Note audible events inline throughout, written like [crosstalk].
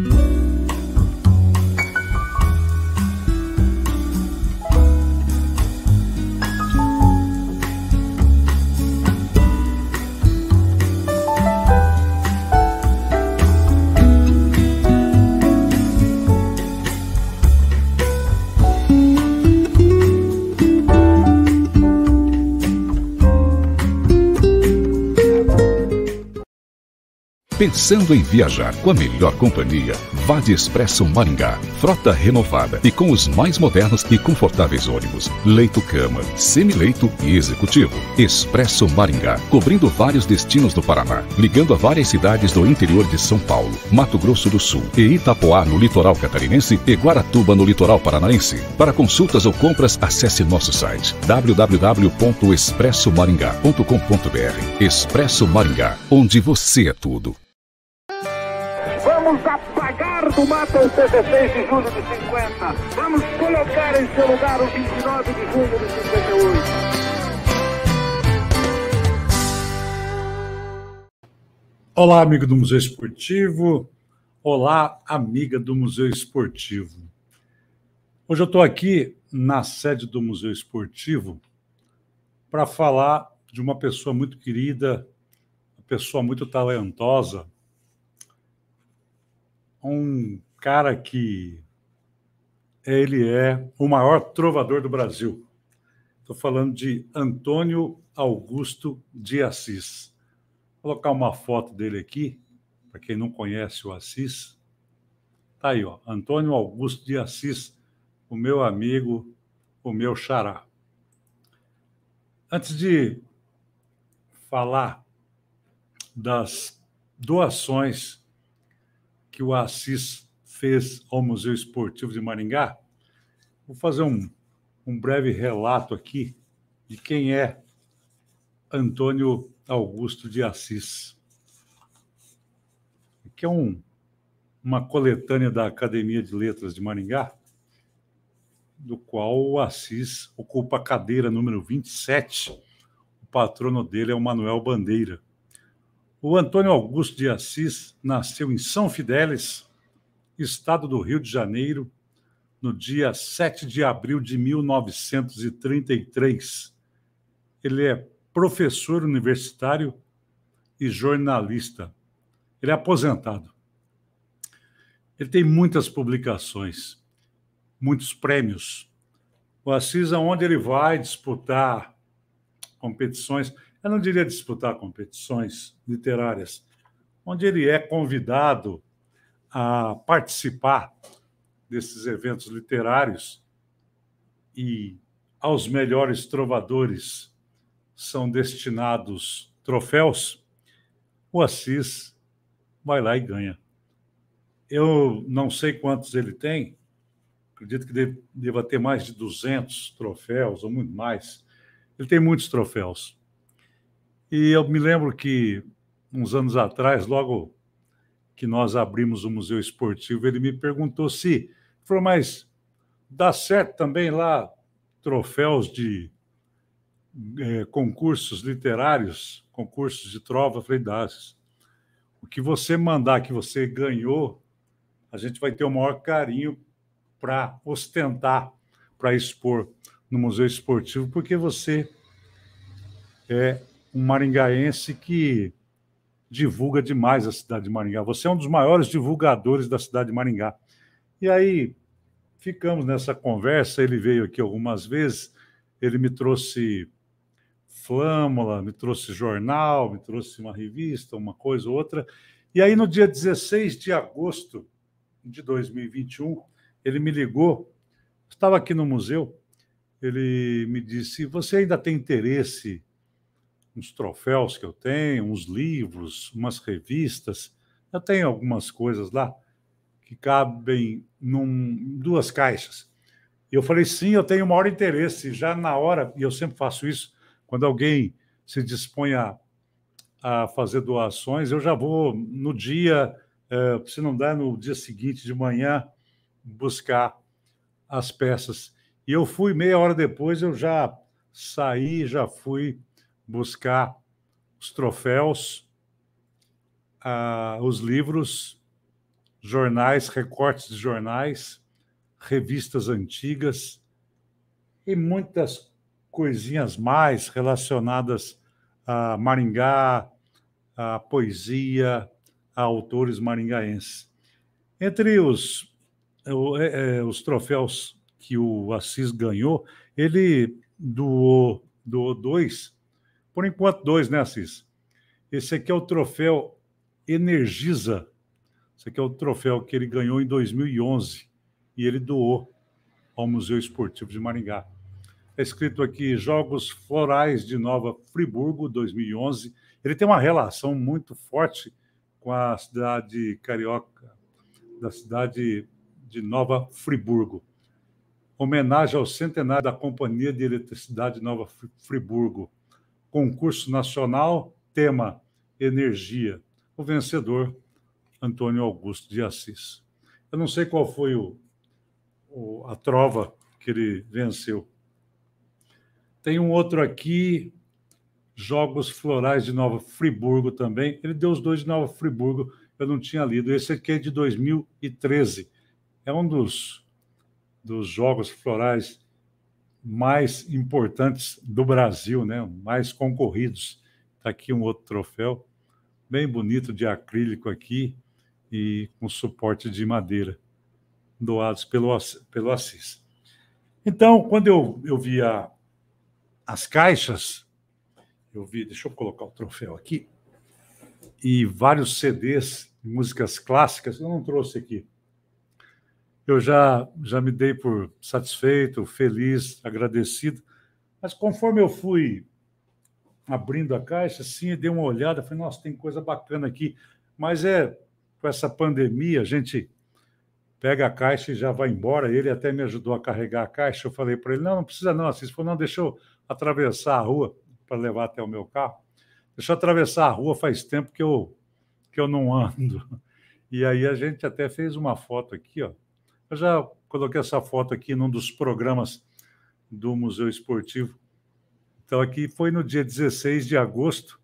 Thank you. Pensando em viajar com a melhor companhia, vá de Expresso Maringá. Frota renovada e com os mais modernos e confortáveis ônibus, leito-cama, semileito e executivo. Expresso Maringá, cobrindo vários destinos do Paraná, ligando a várias cidades do interior de São Paulo, Mato Grosso do Sul e Itapoá no litoral catarinense e Guaratuba no litoral paranaense. Para consultas ou compras, acesse nosso site www.expressomaringá.com.br. Expresso Maringá, onde você é tudo. Vamos apagar do mapa o 16 de julho de 50. Vamos colocar em seu lugar o 29 de julho de 58. Olá, amigo do Museu Esportivo. Olá, amiga do Museu Esportivo. Hoje eu estou aqui na sede do Museu Esportivo para falar de uma pessoa muito querida, uma pessoa muito talentosa, um cara que ele é o maior trovador do Brasil. Estou falando de Antônio Augusto de Assis. Vou colocar uma foto dele aqui, para quem não conhece o Assis. Tá aí, ó, Antônio Augusto de Assis, o meu amigo, o meu xará. Antes de falar das doações que o Assis fez ao Museu Esportivo de Maringá, vou fazer um, um breve relato aqui de quem é Antônio Augusto de Assis. Aqui é um, uma coletânea da Academia de Letras de Maringá, do qual o Assis ocupa a cadeira número 27. O patrono dele é o Manuel Bandeira. O Antônio Augusto de Assis nasceu em São Fidélis, estado do Rio de Janeiro, no dia 7 de abril de 1933. Ele é professor universitário e jornalista. Ele é aposentado. Ele tem muitas publicações, muitos prêmios. O Assis, aonde ele vai disputar competições, eu não diria disputar competições literárias, onde ele é convidado a participar desses eventos literários e aos melhores trovadores são destinados troféus, o Assis vai lá e ganha. Eu não sei quantos ele tem, acredito que deva ter mais de 200 troféus, ou muito mais. Ele tem muitos troféus. E eu me lembro que, uns anos atrás, logo que nós abrimos o Museu Esportivo, ele me perguntou se. Falou, mas dá certo também lá troféus de é, concursos literários, concursos de trova? Eu falei, dá. O que você mandar que você ganhou, a gente vai ter o maior carinho para ostentar, para expor no Museu Esportivo, porque você é um maringaense que divulga demais a cidade de Maringá. Você é um dos maiores divulgadores da cidade de Maringá. E aí ficamos nessa conversa. Ele veio aqui algumas vezes. Ele me trouxe flâmula, me trouxe jornal, me trouxe uma revista, uma coisa ou outra. E aí, no dia 16 de agosto de 2021, ele me ligou. Estava aqui no museu. Ele me disse: Você ainda tem interesse uns troféus que eu tenho, uns livros, umas revistas. Eu tenho algumas coisas lá que cabem em duas caixas. E eu falei, sim, eu tenho maior interesse. Já na hora, e eu sempre faço isso, quando alguém se dispõe a, a fazer doações, eu já vou no dia, eh, se não der, no dia seguinte de manhã, buscar as peças. E eu fui meia hora depois, eu já saí, já fui buscar os troféus, ah, os livros, jornais, recortes de jornais, revistas antigas e muitas coisinhas mais relacionadas a Maringá, a poesia, a autores maringaenses. Entre os, é, é, os troféus que o Assis ganhou, ele doou, doou dois por enquanto, dois, né, Assis? Esse aqui é o troféu Energisa. Esse aqui é o troféu que ele ganhou em 2011 e ele doou ao Museu Esportivo de Maringá. É escrito aqui Jogos Florais de Nova Friburgo, 2011. Ele tem uma relação muito forte com a cidade carioca, da cidade de Nova Friburgo. Homenagem ao centenário da Companhia de Eletricidade Nova Friburgo concurso nacional, tema energia. O vencedor, Antônio Augusto de Assis. Eu não sei qual foi o, o, a trova que ele venceu. Tem um outro aqui, Jogos Florais de Nova Friburgo também. Ele deu os dois de Nova Friburgo, eu não tinha lido. Esse aqui é de 2013. É um dos, dos Jogos Florais mais importantes do Brasil, né? mais concorridos. Está aqui um outro troféu, bem bonito, de acrílico aqui e com suporte de madeira, doados pelo, pelo Assis. Então, quando eu, eu vi a, as caixas, eu vi, deixa eu colocar o troféu aqui, e vários CDs de músicas clássicas, eu não trouxe aqui, eu já, já me dei por satisfeito, feliz, agradecido. Mas conforme eu fui abrindo a caixa, sim, dei uma olhada, falei, nossa, tem coisa bacana aqui. Mas é com essa pandemia, a gente pega a caixa e já vai embora. Ele até me ajudou a carregar a caixa. Eu falei para ele: não, não precisa não. ele falou: não, deixa eu atravessar a rua para levar até o meu carro. Deixa eu atravessar a rua, faz tempo que eu, que eu não ando. [laughs] E aí a gente até fez uma foto aqui, ó. Eu já coloquei essa foto aqui num dos programas do Museu Esportivo. Então, aqui foi no dia 16 de agosto.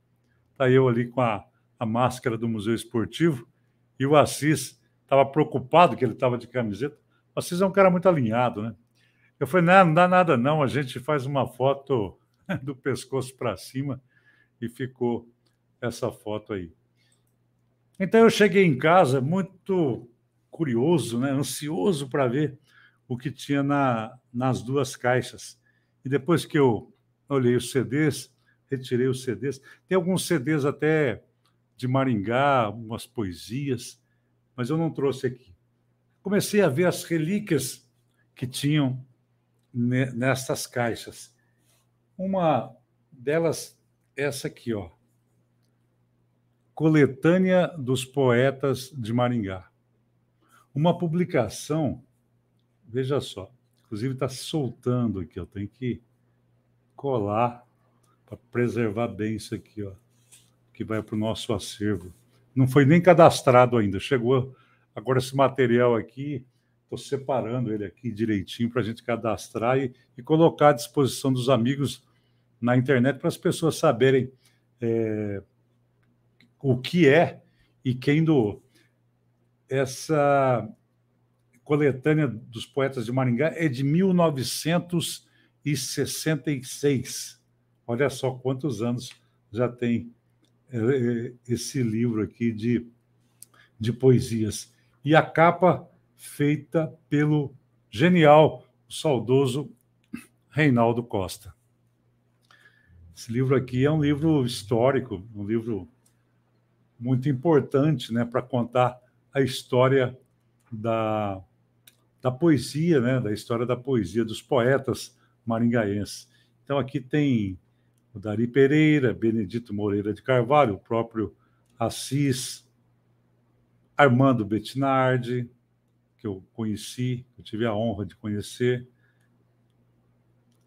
Está eu ali com a, a máscara do Museu Esportivo. E o Assis estava preocupado que ele estava de camiseta. O Assis é um cara muito alinhado, né? Eu falei, não, não dá nada não, a gente faz uma foto [laughs] do pescoço para cima e ficou essa foto aí. Então eu cheguei em casa muito curioso, né, ansioso para ver o que tinha na, nas duas caixas. E depois que eu olhei os CDs, retirei os CDs, tem alguns CDs até de Maringá, umas poesias, mas eu não trouxe aqui. Comecei a ver as relíquias que tinham nestas caixas. Uma delas, essa aqui, ó. Coletânea dos Poetas de Maringá uma publicação, veja só, inclusive está soltando aqui, eu tenho que colar para preservar bem isso aqui, ó, que vai para o nosso acervo. Não foi nem cadastrado ainda, chegou agora esse material aqui, estou separando ele aqui direitinho para a gente cadastrar e, e, colocar à disposição dos amigos na internet para as pessoas saberem é, o que é e quem doou essa coletânea dos poetas de Maringá é de 1966. Olha só quantos anos já tem eh, eh, esse livro aqui de, de poesias. E a capa feita pelo genial, saudoso Reinaldo Costa. Esse livro aqui é um livro histórico, um livro muito importante né, para contar a história da, da poesia, né? da história da poesia dos poetas maringaenses. Então aqui tem o Dari Pereira, Benedito Moreira de Carvalho, o próprio Assis, Armando Bettinardi, que eu conheci, eu tive a honra de conhecer,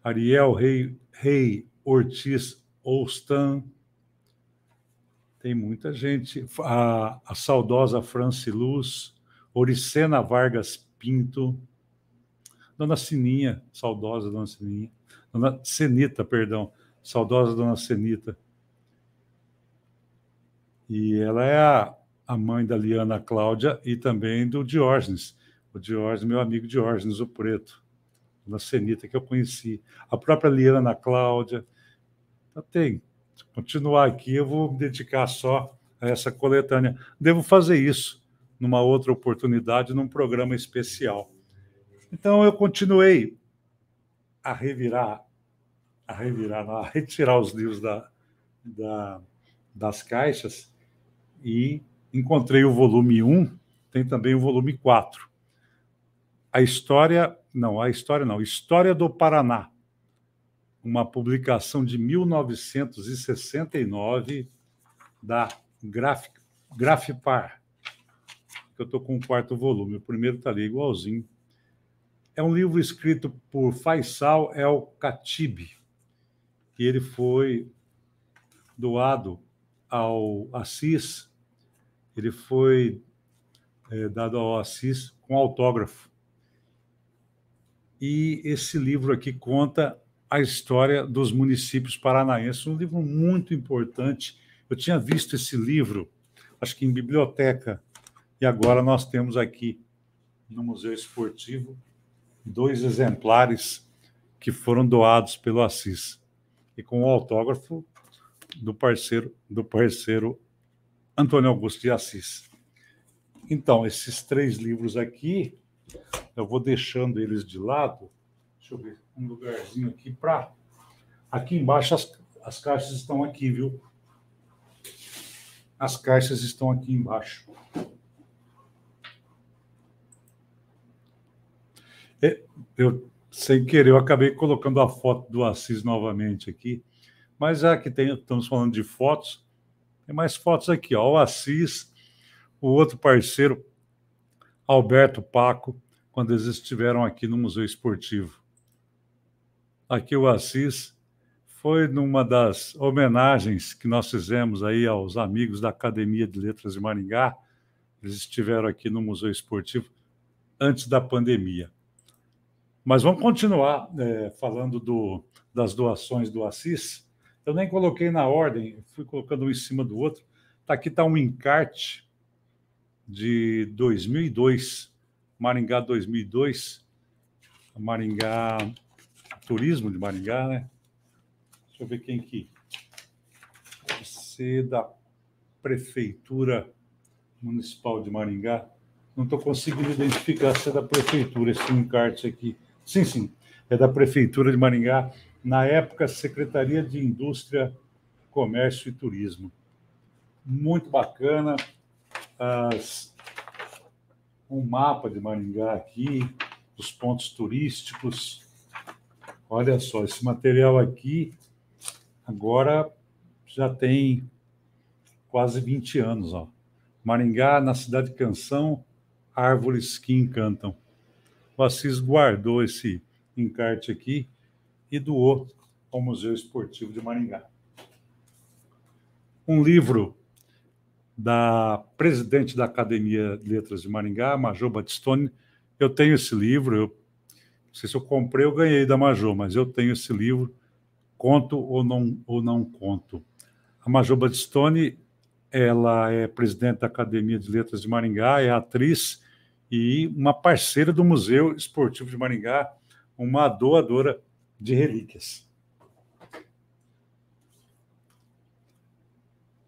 Ariel Rei, Rei Ortiz Oustan, tem muita gente. A, a saudosa Franci Luz, Oricena Vargas Pinto, Dona Sininha, saudosa Dona Sininha, Dona Senita, perdão, saudosa Dona Senita. E ela é a, a mãe da Liana Cláudia e também do Diógenes, o Diógenes, meu amigo Diógenes, o preto, Dona Senita, que eu conheci. A própria Liana Cláudia, então, tem continuar aqui, eu vou me dedicar só a essa coletânea. Devo fazer isso numa outra oportunidade, num programa especial. Então eu continuei a revirar, a revirar, a retirar os livros da, da, das caixas e encontrei o volume 1, tem também o volume 4. A história, não, a história não, História do Paraná, uma publicação de 1969 da Graf, Grafpar, que eu estou com o quarto volume, o primeiro está ali igualzinho. É um livro escrito por Faisal El Khatib, e ele foi doado ao Assis, ele foi é, dado ao Assis com autógrafo. E esse livro aqui conta a história dos municípios paranaenses, um livro muito importante. Eu tinha visto esse livro, acho que em biblioteca, e agora nós temos aqui no Museu Esportivo dois exemplares que foram doados pelo Assis e com o autógrafo do parceiro do parceiro Antônio Augusto de Assis. Então, esses três livros aqui, eu vou deixando eles de lado. Deixa eu ver um lugarzinho aqui para. Aqui embaixo as, as caixas estão aqui, viu? As caixas estão aqui embaixo. É, eu, sem querer, eu acabei colocando a foto do Assis novamente aqui, mas já que tem, estamos falando de fotos, tem mais fotos aqui, ó. O Assis, o outro parceiro, Alberto Paco, quando eles estiveram aqui no Museu Esportivo a que o Assis foi numa das homenagens que nós fizemos aí aos amigos da Academia de Letras de Maringá. Eles estiveram aqui no Museu Esportivo antes da pandemia. Mas vamos continuar é, falando do, das doações do Assis. Eu nem coloquei na ordem, fui colocando um em cima do outro. Tá aqui está um encarte de 2002, Maringá 2002, Maringá turismo de Maringá, né? Deixa eu ver quem que. Você da Prefeitura Municipal de Maringá. Não estou conseguindo identificar se é da Prefeitura esse encarte aqui. Sim, sim, é da Prefeitura de Maringá. Na época, Secretaria de Indústria, Comércio e Turismo. Muito bacana. As... Um mapa de Maringá aqui, dos pontos turísticos Olha só, esse material aqui agora já tem quase 20 anos. Ó. Maringá, na cidade Canção, árvores que encantam. O Assis guardou esse encarte aqui e doou ao Museu Esportivo de Maringá. Um livro da presidente da Academia de Letras de Maringá, Major Batistone. Eu tenho esse livro, eu não sei se eu comprei ou ganhei da Majô, mas eu tenho esse livro, Conto ou Não, ou não Conto. A Majô Badistone, ela é presidente da Academia de Letras de Maringá, é atriz e uma parceira do Museu Esportivo de Maringá, uma doadora de relíquias.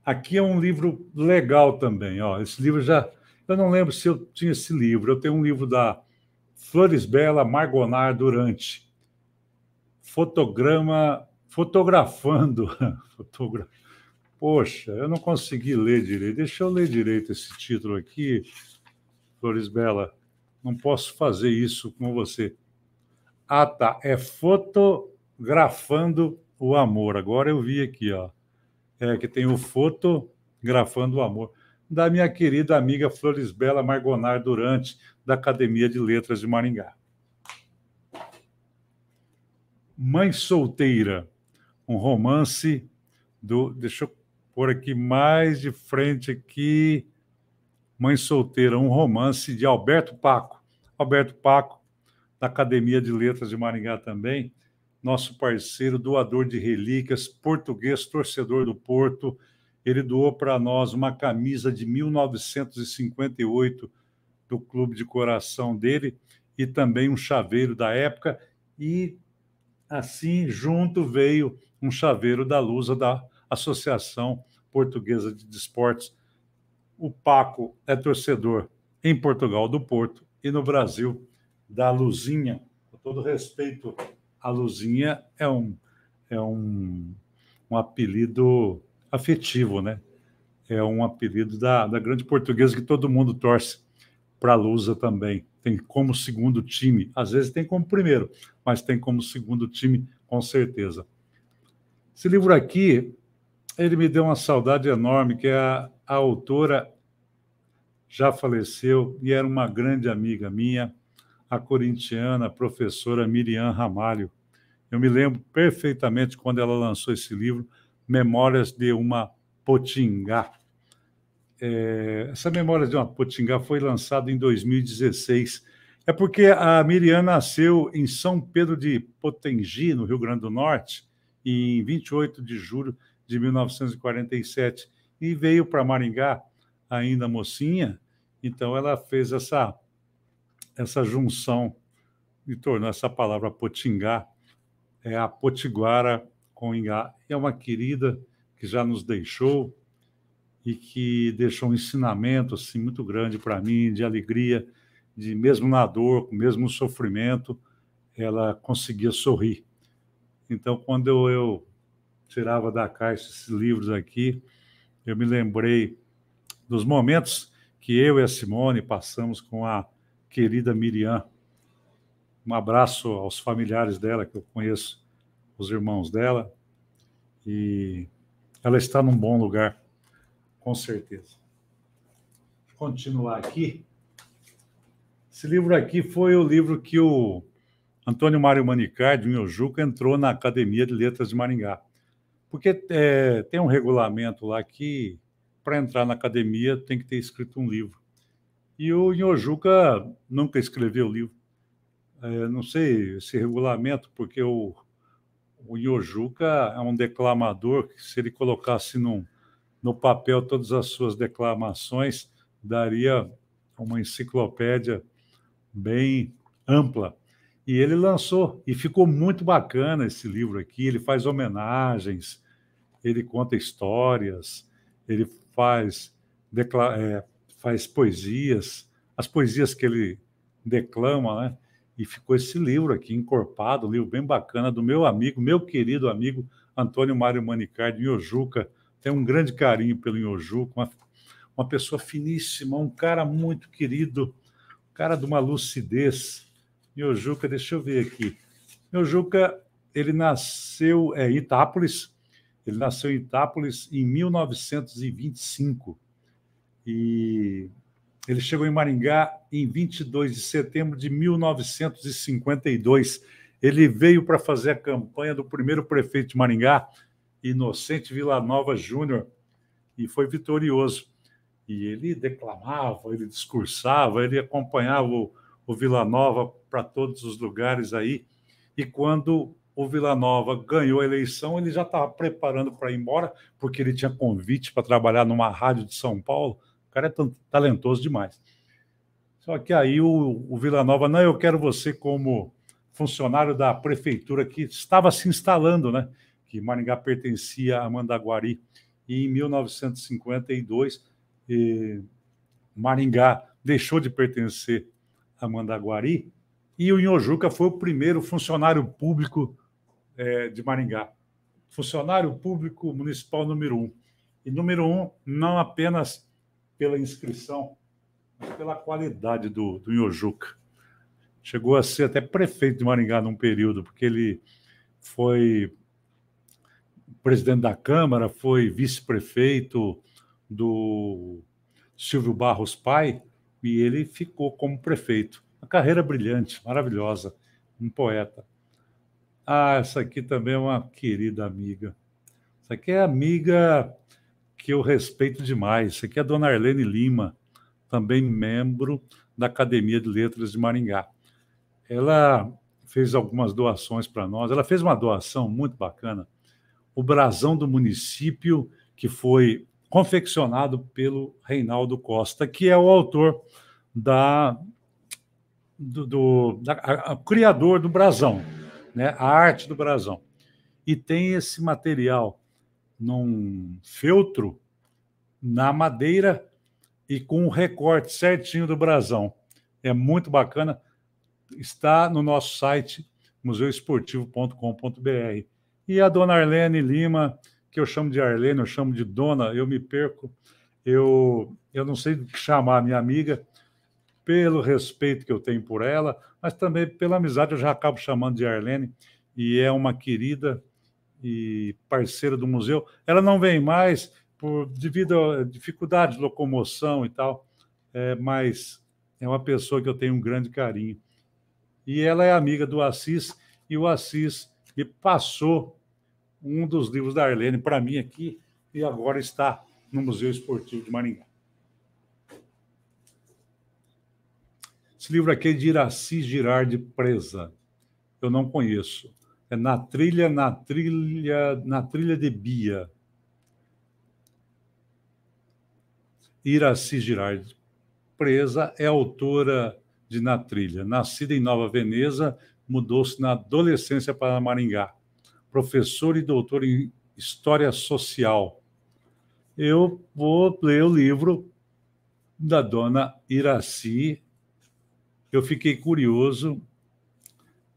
Aqui é um livro legal também. Ó. Esse livro já. Eu não lembro se eu tinha esse livro. Eu tenho um livro da Flores Bela Margonar Durante. Fotograma, fotografando. [laughs] Fotogra... Poxa, eu não consegui ler direito. Deixa eu ler direito esse título aqui, Flores Bela. Não posso fazer isso com você. Ah, tá. É fotografando o amor. Agora eu vi aqui, ó. É que tem o fotografando o amor da minha querida amiga Florisbela Margonar Durante, da Academia de Letras de Maringá. Mãe Solteira, um romance do. Deixa eu pôr aqui mais de frente aqui. Mãe Solteira, um romance de Alberto Paco. Alberto Paco, da Academia de Letras de Maringá também, nosso parceiro, doador de relíquias, português, torcedor do Porto ele doou para nós uma camisa de 1958 do clube de coração dele e também um chaveiro da época e assim junto veio um chaveiro da Lusa da Associação Portuguesa de Desportos. O Paco é torcedor em Portugal do Porto e no Brasil da Luzinha. Com todo respeito, a Luzinha é um é um, um apelido afetivo, né? É um apelido da, da grande portuguesa que todo mundo torce para a Lusa também. Tem como segundo time, às vezes tem como primeiro, mas tem como segundo time, com certeza. Esse livro aqui, ele me deu uma saudade enorme, que a, a autora já faleceu e era uma grande amiga minha, a corintiana a professora Miriam Ramalho. Eu me lembro perfeitamente quando ela lançou esse livro, Memórias de uma Potingá. É, essa memória de uma Potingá foi lançada em 2016. É porque a Miriam nasceu em São Pedro de Potengi, no Rio Grande do Norte, em 28 de julho de 1947 e veio para Maringá ainda mocinha. Então ela fez essa essa junção e tornou essa palavra Potingá é a potiguara Ingá. é uma querida que já nos deixou e que deixou um ensinamento assim muito grande para mim de alegria, de mesmo na dor, mesmo no sofrimento, ela conseguia sorrir. Então, quando eu, eu tirava da caixa esses livros aqui, eu me lembrei dos momentos que eu e a Simone passamos com a querida Miriam. Um abraço aos familiares dela que eu conheço os irmãos dela, e ela está num bom lugar, com certeza. Vou continuar aqui. Esse livro aqui foi o livro que o Antônio Mário Manicardi, o Juca, entrou na Academia de Letras de Maringá. Porque é, tem um regulamento lá que, para entrar na academia, tem que ter escrito um livro. E o Nhojuca nunca escreveu livro. É, não sei esse regulamento, porque o o Yojuka é um declamador que, se ele colocasse num, no papel todas as suas declamações, daria uma enciclopédia bem ampla. E ele lançou, e ficou muito bacana esse livro aqui. Ele faz homenagens, ele conta histórias, ele faz, é, faz poesias. As poesias que ele declama, né? e ficou esse livro aqui, encorpado, um livro bem bacana, do meu amigo, meu querido amigo Antônio Mário Manicardi, Yojuca. Tenho um grande carinho pelo Yojuca, uma, uma pessoa finíssima, um cara muito querido, um cara de uma lucidez. Yojuca, deixa eu ver aqui. Yojuca, ele nasceu é, em Itápolis, ele nasceu em Itápolis em 1925. E ele chegou em Maringá em 22 de setembro de 1952. Ele veio para fazer a campanha do primeiro prefeito de Maringá, Inocente Vila Nova Júnior, e foi vitorioso. E ele declamava, ele discursava, ele acompanhava o, o Nova para todos os lugares aí. E quando o Vila Nova ganhou a eleição, ele já estava preparando para ir embora, porque ele tinha convite para trabalhar numa rádio de São Paulo o cara é talentoso demais. Só que aí o, o Vila Nova, não, eu quero você como funcionário da prefeitura que estava se instalando, né? Que Maringá pertencia a Mandaguari. E em 1952, Maringá deixou de pertencer a Mandaguari e o Inhojuca foi o primeiro funcionário público é, de Maringá. Funcionário público municipal número um. E número um, não apenas pela inscrição, mas pela qualidade do, do Inhojuca. Chegou a ser até prefeito de Maringá num período, porque ele foi presidente da Câmara, foi vice-prefeito do Silvio Barros Pai, e ele ficou como prefeito. Uma carreira brilhante, maravilhosa, um poeta. Ah, essa aqui também é uma querida amiga. Essa aqui é amiga que eu respeito demais. Isso aqui é a dona Arlene Lima, também membro da Academia de Letras de Maringá. Ela fez algumas doações para nós. Ela fez uma doação muito bacana. O brasão do município, que foi confeccionado pelo Reinaldo Costa, que é o autor da, do, do da, a, a, criador do brasão, né? a arte do brasão. E tem esse material num feltro na madeira e com o um recorte certinho do brasão. É muito bacana. Está no nosso site museuesportivo.com.br. E a dona Arlene Lima, que eu chamo de Arlene, eu chamo de dona, eu me perco. Eu, eu não sei chamar a minha amiga, pelo respeito que eu tenho por ela, mas também pela amizade, eu já acabo chamando de Arlene, e é uma querida e parceira do museu, ela não vem mais por devido a dificuldade de locomoção e tal, é, mas é uma pessoa que eu tenho um grande carinho. E ela é amiga do Assis, e o Assis me passou um dos livros da Arlene para mim aqui, e agora está no Museu Esportivo de Maringá. Esse livro aqui é de Iraci de Presa. Eu não conheço. É na trilha, na trilha, na trilha de Bia. Iraci Girardi, presa, é autora de Na Trilha. Nascida em Nova Veneza, mudou-se na adolescência para Maringá. Professora e doutora em História Social. Eu vou ler o livro da dona Iraci. Eu fiquei curioso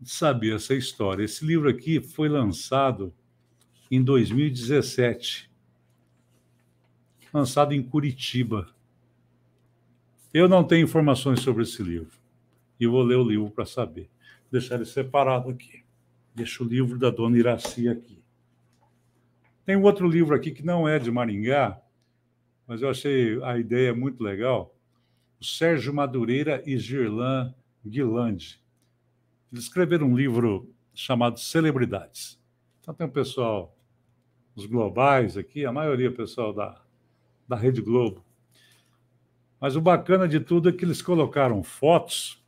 saber essa história. Esse livro aqui foi lançado em 2017, lançado em Curitiba. Eu não tenho informações sobre esse livro e vou ler o livro para saber. Vou deixar ele separado aqui. Deixa o livro da dona Iraci aqui. Tem outro livro aqui que não é de Maringá, mas eu achei a ideia muito legal. O Sérgio Madureira e Girlan Guilande. Eles escreveram um livro chamado Celebridades. Então tem o um pessoal, os globais aqui, a maioria é pessoal da, da Rede Globo. Mas o bacana de tudo é que eles colocaram fotos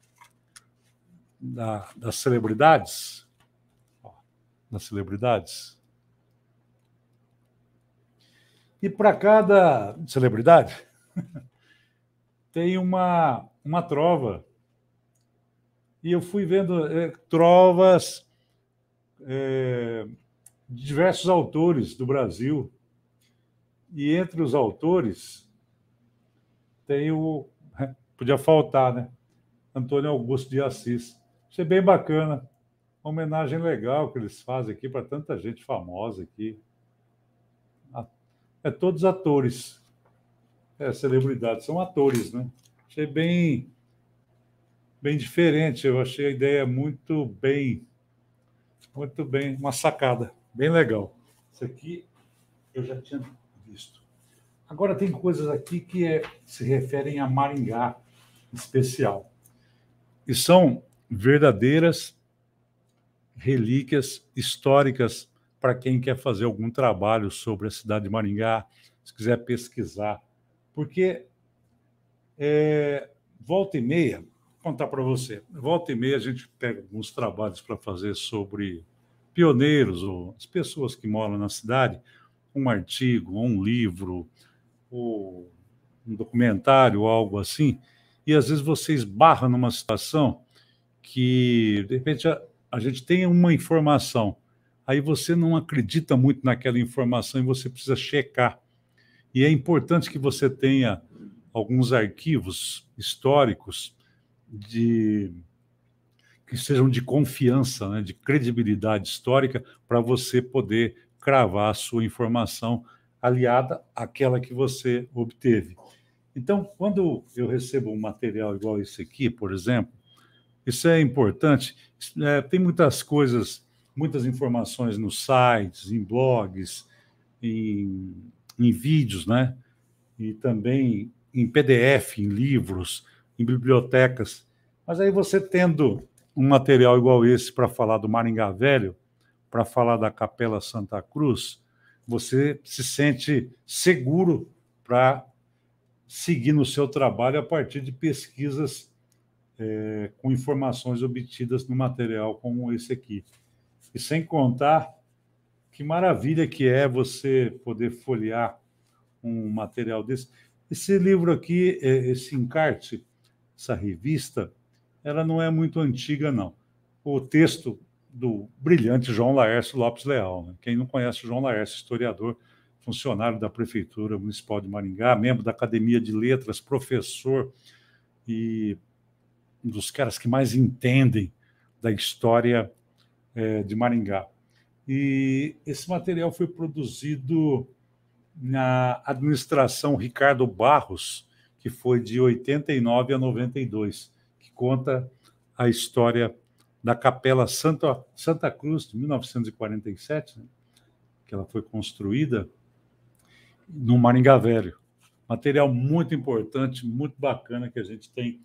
da, das celebridades. Ó, das celebridades. E para cada celebridade [laughs] tem uma, uma trova e eu fui vendo é, trovas é, eh, de diversos autores do Brasil. E entre os autores tem o. [laughs] Podia faltar, né? Antônio Augusto de Assis. Achei é bem bacana. Uma homenagem legal que eles fazem aqui para tanta gente famosa aqui. É todos atores. É, celebridades são atores, né? Achei bem bem diferente. Eu achei a ideia muito bem, muito bem, uma sacada, bem legal. Isso aqui eu já tinha visto. Agora tem coisas aqui que é, se referem a Maringá especial. E são verdadeiras relíquias históricas para quem quer fazer algum trabalho sobre a cidade de Maringá, se quiser pesquisar. Porque é, volta e meia contar para você. Volta e meia a gente pega alguns trabalhos para fazer sobre pioneiros ou as pessoas que moram na cidade, um artigo, um livro, ou um documentário, algo assim, e às vezes você esbarra numa situação que, de repente, a, a gente tem uma informação, aí você não acredita muito naquela informação e você precisa checar. E é importante que você tenha alguns arquivos históricos de que sejam de confiança, né, de credibilidade histórica, para você poder cravar a sua informação aliada àquela que você obteve. Então, quando eu recebo um material igual esse aqui, por exemplo, isso é importante. É, tem muitas coisas, muitas informações nos sites, em blogs, em, em vídeos, né? E também em PDF, em livros em bibliotecas. Mas aí você tendo um material igual esse para falar do Maringá Velho, para falar da Capela Santa Cruz, você se sente seguro para seguir no seu trabalho a partir de pesquisas é, com informações obtidas no material como esse aqui. E sem contar que maravilha que é você poder folhear um material desse. Esse livro aqui, é, esse encarte, essa revista, ela não é muito antiga, não. O texto do brilhante João Laércio Lopes Leal. Né? Quem não conhece o João Laércio, historiador, funcionário da Prefeitura Municipal de Maringá, membro da Academia de Letras, professor e um dos caras que mais entendem da história é, de Maringá. E esse material foi produzido na administração Ricardo Barros, que foi de 89 a 92, que conta a história da Capela Santa, Santa Cruz, de 1947, né? que ela foi construída no Maringá Velho. Material muito importante, muito bacana que a gente tem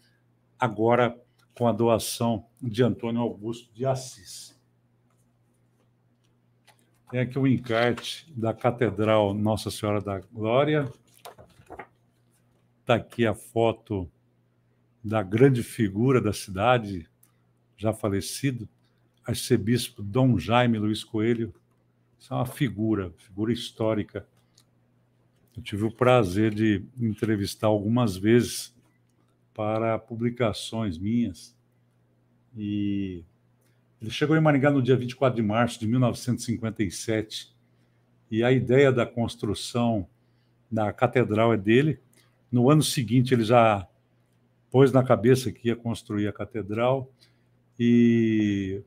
agora com a doação de Antônio Augusto de Assis. Tem é aqui o um encarte da Catedral Nossa Senhora da Glória, Está aqui a foto da grande figura da cidade, já falecido, arcebispo Dom Jaime Luiz Coelho. Isso é uma figura, figura histórica. Eu tive o prazer de entrevistar algumas vezes para publicações minhas. E ele chegou em Maringá no dia 24 de março de 1957. E a ideia da construção da catedral é dele. No ano seguinte, ele já pôs na cabeça que ia construir a catedral e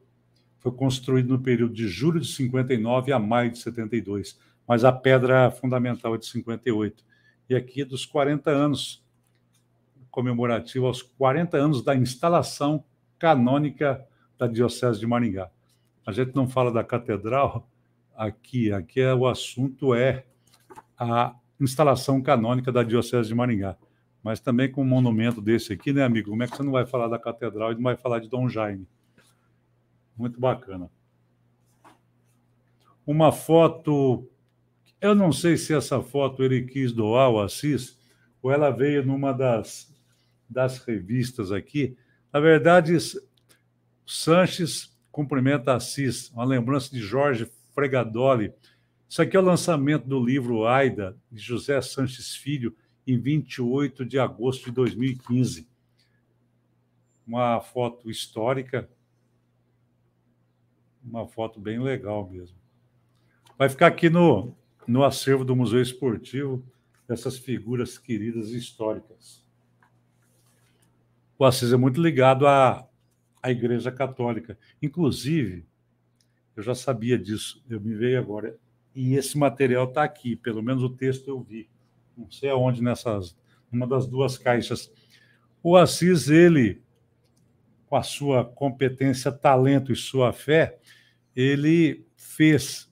foi construído no período de julho de 59 a maio de 72, mas a pedra fundamental é de 58. E aqui é dos 40 anos, comemorativo aos 40 anos da instalação canônica da Diocese de Maringá. A gente não fala da catedral aqui, aqui é, o assunto é a instalação canônica da Diocese de Maringá. Mas também com um monumento desse aqui, né, amigo? Como é que você não vai falar da catedral e não vai falar de Dom Jaime? Muito bacana. Uma foto. Eu não sei se essa foto ele quis doar ao Assis ou ela veio numa das, das revistas aqui. Na verdade, Sanches cumprimenta Assis, uma lembrança de Jorge Fregadoli, isso aqui é o lançamento do livro Aida, de José Sanches Filho, em 28 de agosto de 2015. Uma foto histórica, uma foto bem legal mesmo. Vai ficar aqui no, no acervo do Museu Esportivo essas figuras queridas e históricas. O Assis é muito ligado à, à Igreja Católica. Inclusive, eu já sabia disso, eu me veio agora e esse material está aqui, pelo menos o texto eu vi. Não sei aonde nessas, uma das duas caixas. O Assis, ele, com a sua competência, talento e sua fé, ele fez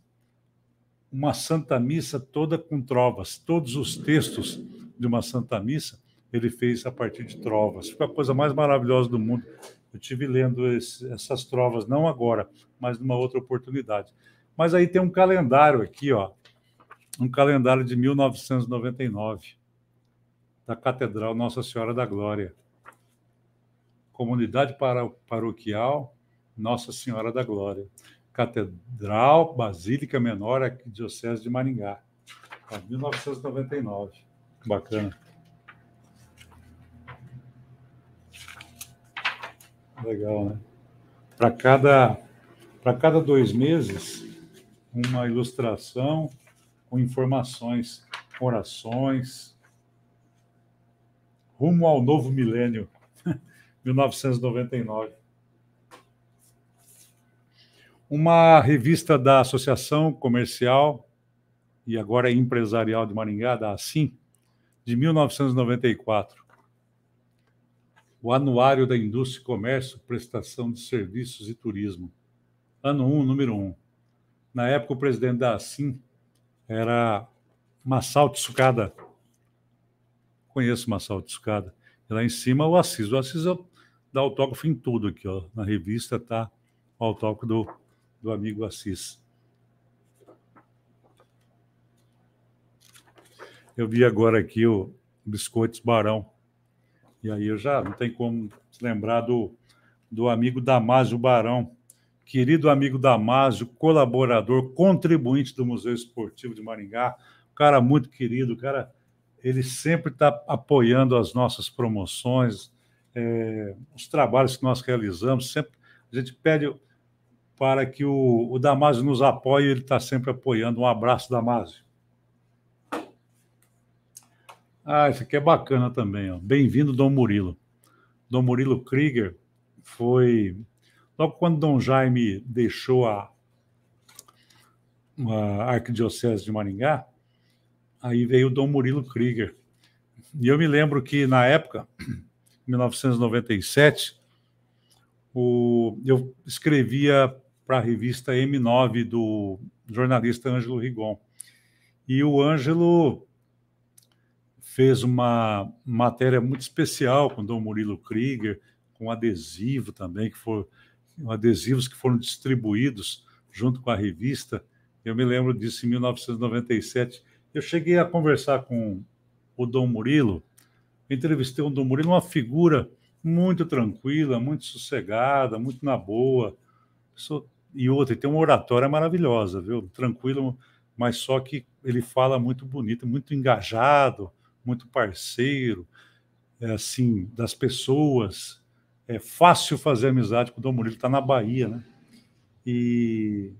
uma Santa Missa toda com trovas. Todos os textos de uma Santa Missa ele fez a partir de trovas. Foi a coisa mais maravilhosa do mundo. Eu tive lendo esse, essas trovas, não agora, mas numa outra oportunidade. Mas aí tem um calendário aqui, ó, um calendário de 1999, da Catedral Nossa Senhora da Glória. Comunidade Paroquial Nossa Senhora da Glória. Catedral Basílica Menor, aqui, Diocese de Maringá. 1999. Bacana. Legal, né? Para cada, cada dois meses, uma ilustração com informações, orações, rumo ao novo milênio, 1999. [laughs] Uma revista da Associação Comercial e agora é Empresarial de Maringá, da Assim, de 1994. O Anuário da Indústria e Comércio, Prestação de Serviços e Turismo. Ano 1, número 1. Na época, o presidente da Assim era Massal Tsukada. Conheço Massal Tsukada. E lá em cima, o Assis. O Assis dá autógrafo em tudo aqui. Ó. Na revista está o autógrafo do, do amigo Assis. Eu vi agora aqui o Biscoitos Barão. E aí eu já não tem como lembrar do, do amigo Damásio Barão, querido amigo Damásio, colaborador, contribuinte do Museu Esportivo de Maringá, cara muito querido, cara, ele sempre está apoiando as nossas promoções, é, os trabalhos que nós realizamos, sempre a gente pede para que o, o Damásio nos apoie, ele está sempre apoiando. Um abraço, Damásio. Ah, isso aqui é bacana também. Bem-vindo, Dom Murilo. Dom Murilo Krieger foi Logo quando Dom Jaime deixou a, a Arquidiocese de Maringá, aí veio Dom Murilo Krieger. E eu me lembro que, na época, 1997, o, eu escrevia para a revista M9 do jornalista Ângelo Rigon. E o Ângelo fez uma matéria muito especial com Dom Murilo Krieger, com adesivo também, que foi adesivos que foram distribuídos junto com a revista. Eu me lembro disso em 1997. Eu cheguei a conversar com o Dom Murilo, entrevistei o Dom Murilo, uma figura muito tranquila, muito sossegada, muito na boa. E outra, tem uma oratória maravilhosa, viu? Tranquilo, mas só que ele fala muito bonito, muito engajado, muito parceiro, é, assim, das pessoas, é fácil fazer amizade com o Dom Murilo, está na Bahia, né? E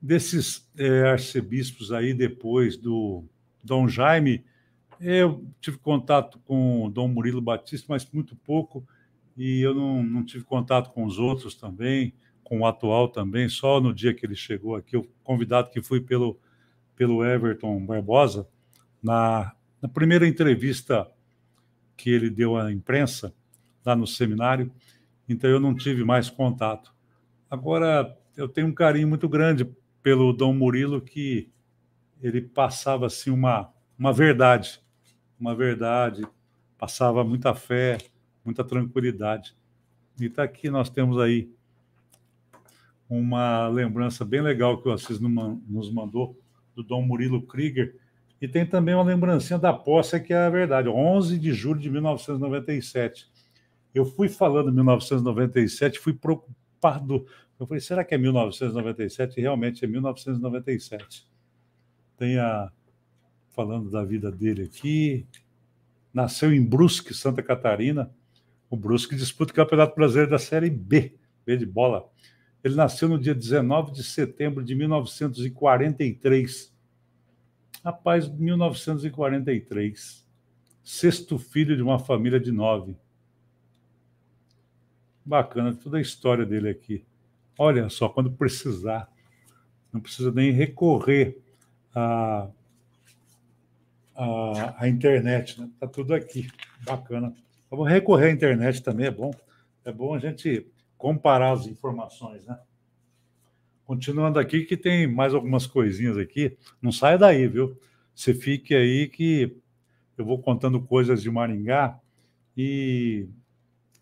desses é, arcebispos aí, depois do Dom Jaime, eu tive contato com o Dom Murilo Batista, mas muito pouco, e eu não, não tive contato com os outros também, com o atual também, só no dia que ele chegou aqui, o convidado que fui pelo, pelo Everton Barbosa, na, na primeira entrevista que ele deu à imprensa, lá no seminário, então eu não tive mais contato. Agora, eu tenho um carinho muito grande pelo Dom Murilo, que ele passava assim uma, uma verdade, uma verdade, passava muita fé, muita tranquilidade. E está aqui, nós temos aí uma lembrança bem legal que o Assis nos mandou, do Dom Murilo Krieger, e tem também uma lembrancinha da posse, que é a verdade, 11 de julho de 1997. Eu fui falando 1997, fui preocupado. Eu falei, será que é 1997? E realmente é 1997. Tem a. Falando da vida dele aqui. Nasceu em Brusque, Santa Catarina. O Brusque disputa o Campeonato Brasileiro da Série B, B de bola. Ele nasceu no dia 19 de setembro de 1943. Rapaz, 1943. Sexto filho de uma família de nove. Bacana, toda a história dele aqui. Olha só, quando precisar, não precisa nem recorrer à, à, à internet, né? Tá tudo aqui. Bacana. vou recorrer à internet também, é bom. É bom a gente comparar as informações, né? Continuando aqui, que tem mais algumas coisinhas aqui. Não saia daí, viu? Você fique aí que eu vou contando coisas de Maringá e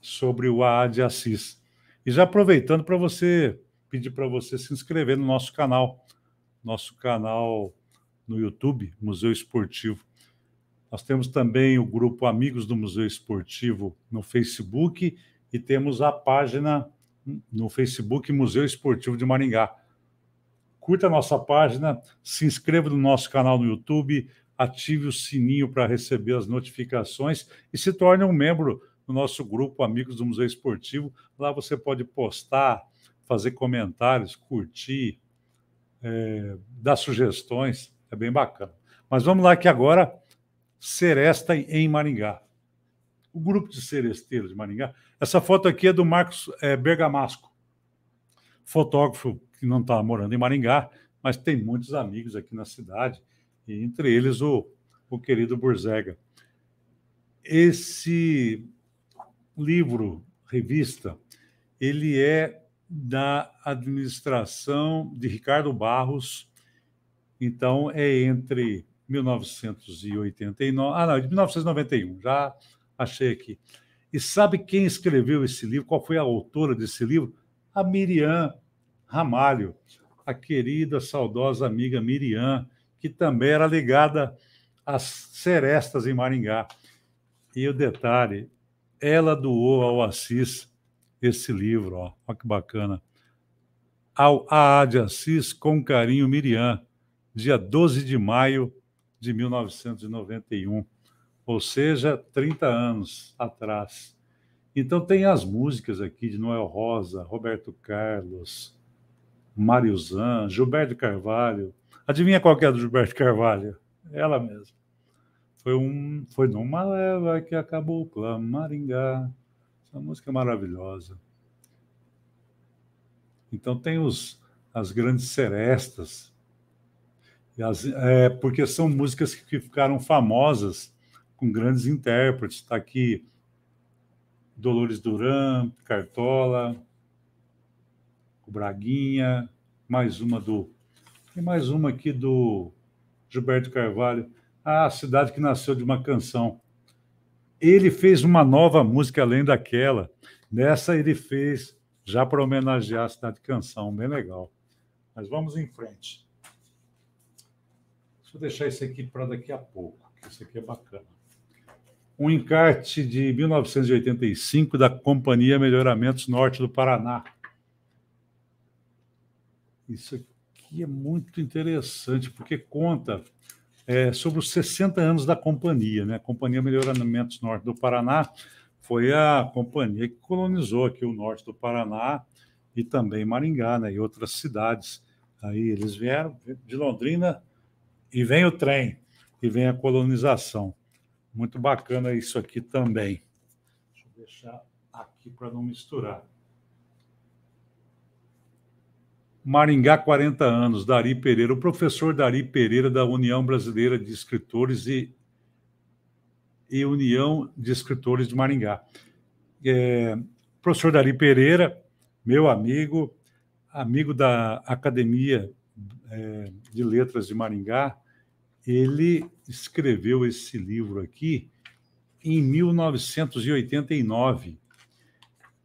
sobre o AA de Assis. E já aproveitando para você pedir para você se inscrever no nosso canal, nosso canal no YouTube, Museu Esportivo. Nós temos também o grupo Amigos do Museu Esportivo no Facebook e temos a página no Facebook Museu Esportivo de Maringá. Curta a nossa página, se inscreva no nosso canal no YouTube, ative o sininho para receber as notificações e se torne um membro no nosso grupo Amigos do Museu Esportivo. Lá você pode postar, fazer comentários, curtir, é, dar sugestões. É bem bacana. Mas vamos lá que agora, Seresta em Maringá. O grupo de seresteiros de Maringá. Essa foto aqui é do Marcos é, Bergamasco, fotógrafo que não está morando em Maringá, mas tem muitos amigos aqui na cidade, e entre eles o, o querido Burzega. Esse livro, revista, ele é da administração de Ricardo Barros, então é entre 1989, ah não, de 1991, já achei aqui. E sabe quem escreveu esse livro? Qual foi a autora desse livro? A Miriam Ramalho, a querida, saudosa amiga Miriam, que também era ligada às serestas em Maringá. E o detalhe, ela doou ao Assis esse livro, ó, olha que bacana. Ao AA de Assis, com carinho, Miriam, dia 12 de maio de 1991, ou seja, 30 anos atrás. Então tem as músicas aqui de Noel Rosa, Roberto Carlos, Mário Zan, Gilberto Carvalho. Adivinha qual que é do Gilberto Carvalho? Ela mesma. Foi, um, foi numa leva que acabou o Maringá. Essa música é maravilhosa. Então tem os, as grandes serestas, as, é, porque são músicas que ficaram famosas com grandes intérpretes. Está aqui Dolores Duran, Cartola, o Braguinha, mais uma do. Tem mais uma aqui do Gilberto Carvalho a cidade que nasceu de uma canção. Ele fez uma nova música além daquela. Nessa ele fez já para homenagear a cidade de canção, bem legal. Mas vamos em frente. Deixa eu deixar isso aqui para daqui a pouco, que isso aqui é bacana. Um encarte de 1985 da Companhia Melhoramentos Norte do Paraná. Isso aqui é muito interessante, porque conta é, sobre os 60 anos da companhia. Né? A Companhia Melhoramentos Norte do Paraná foi a companhia que colonizou aqui o norte do Paraná e também Maringá né? e outras cidades. Aí eles vieram de Londrina e vem o trem, e vem a colonização. Muito bacana isso aqui também. Deixa eu deixar aqui para não misturar. Maringá 40 anos, Dari Pereira. O professor Dari Pereira, da União Brasileira de Escritores e, e União de Escritores de Maringá. É, professor Dari Pereira, meu amigo, amigo da Academia é, de Letras de Maringá, ele escreveu esse livro aqui em 1989.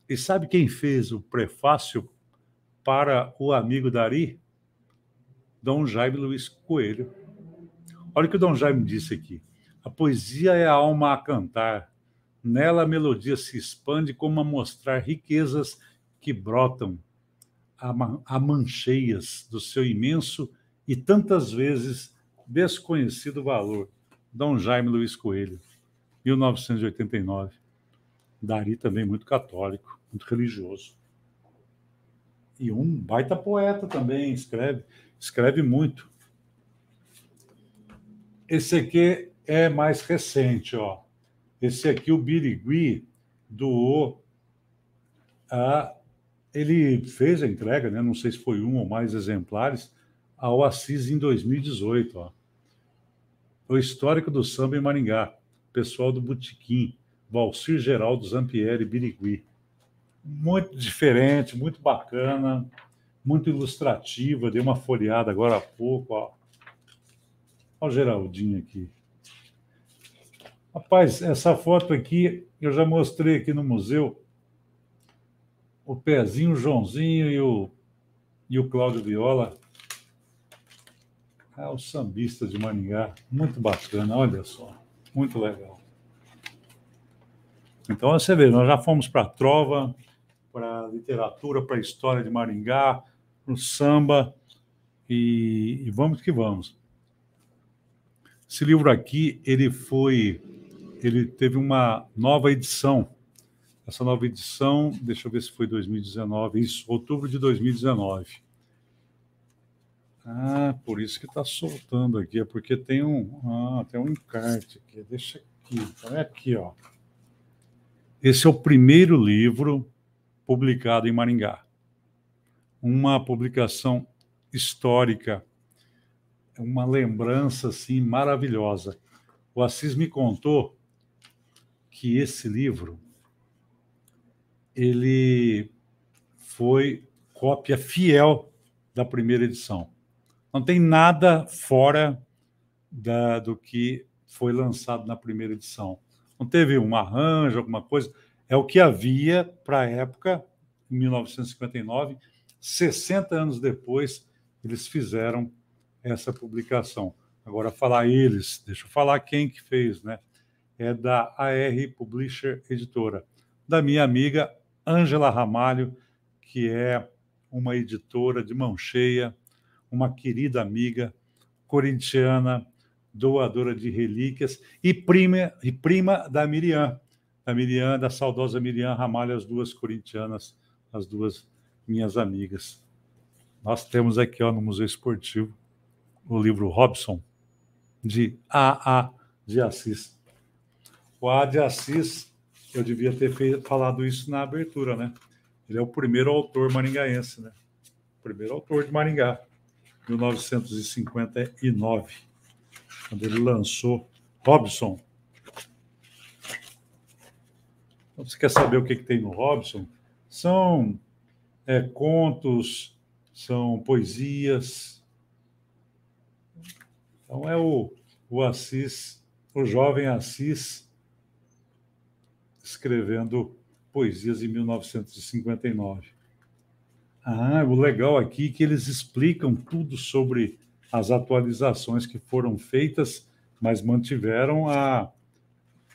E sabe quem fez o prefácio para o amigo Dari, Dom Jaime Luiz Coelho. Olha o que o Dom Jaime disse aqui. A poesia é a alma a cantar. Nela a melodia se expande como a mostrar riquezas que brotam a mancheias do seu imenso e tantas vezes desconhecido valor. Dom Jaime Luiz Coelho, 1989. Dari também muito católico, muito religioso e um baita poeta também, escreve, escreve muito. Esse aqui é mais recente, ó. Esse aqui, o Birigui, doou a... Ele fez a entrega, né? não sei se foi um ou mais exemplares, ao Assis em 2018. Ó. O histórico do samba em Maringá, pessoal do butiquim Valsir Geraldo Zampieri Birigui muito diferente, muito bacana, muito ilustrativa. Dei uma folheada agora há pouco. Ó. Olha o Geraldinho aqui. Rapaz, essa foto aqui eu já mostrei aqui no museu. O Pezinho, o Joãozinho e o, e o Cláudio Viola. Ah, o sambista de Maningá. Muito bacana, olha só. Muito legal. Então, você vê, nós já fomos para a Trova, para literatura, para a história de Maringá, para o samba, e, e vamos que vamos. Esse livro aqui, ele foi, ele teve uma nova edição. Essa nova edição, deixa eu ver se foi 2019, isso, outubro de 2019. Ah, por isso que está soltando aqui, é porque tem um, ah, tem um encarte aqui. Deixa aqui, então é aqui, ó. Esse é o primeiro livro publicado em Maringá. Uma publicação histórica, uma lembrança assim maravilhosa. O Assis me contou que esse livro ele foi cópia fiel da primeira edição. Não tem nada fora da, do que foi lançado na primeira edição. Não teve um arranjo, alguma coisa. É o que havia para a época, em 1959, 60 anos depois, eles fizeram essa publicação. Agora, falar eles, deixa eu falar quem que fez, né? É da AR Publisher Editora, da minha amiga Ângela Ramalho, que é uma editora de mão cheia, uma querida amiga corintiana, doadora de relíquias e prima, e prima da Miriam, a Miriam, da saudosa Miriam Ramalho, as duas corintianas, as duas minhas amigas. Nós temos aqui ó, no Museu Esportivo o livro Robson, de A.A. de Assis. O A. de Assis, eu devia ter feito, falado isso na abertura, né? Ele é o primeiro autor maringaense, né? primeiro autor de Maringá, 1959, quando ele lançou Robson, Então, você quer saber o que, que tem no Robson? São é, contos, são poesias. Então, é o, o Assis, o jovem Assis, escrevendo poesias em 1959. Ah, o legal aqui é que eles explicam tudo sobre as atualizações que foram feitas, mas mantiveram a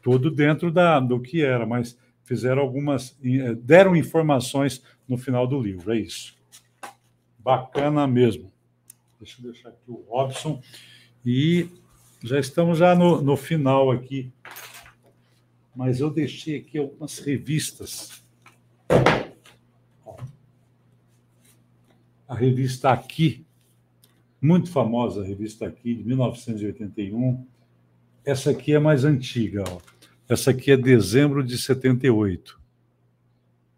tudo dentro da, do que era, mas fizeram algumas, eh, deram informações no final do livro, é isso. Bacana mesmo. Deixa eu deixar aqui o Robson. E já estamos já no, no final aqui, mas eu deixei aqui algumas revistas. A revista Aqui, muito famosa a revista Aqui, de 1981. Essa aqui é mais antiga, ó. Essa aqui é dezembro de 78.